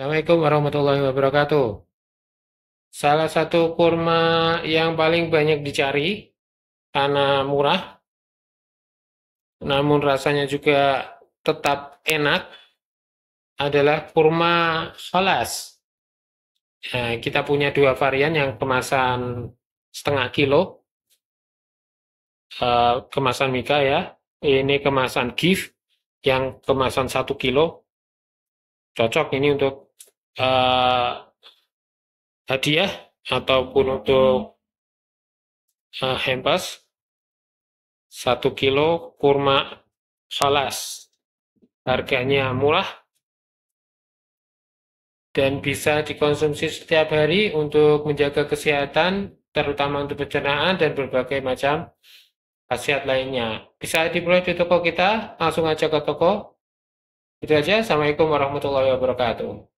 Assalamualaikum warahmatullahi wabarakatuh. Salah satu kurma yang paling banyak dicari karena murah, namun rasanya juga tetap enak adalah kurma halas. Nah, ya, kita punya dua varian yang kemasan setengah kilo, eh, kemasan mika ya, ini kemasan gift yang kemasan satu kilo. Cocok ini untuk uh, hadiah ataupun untuk uh, hampers satu kilo kurma salas harganya murah dan bisa dikonsumsi setiap hari untuk menjaga kesehatan terutama untuk pencernaan dan berbagai macam khasiat lainnya bisa diperoleh di toko kita langsung aja ke toko itu aja assalamualaikum warahmatullahi wabarakatuh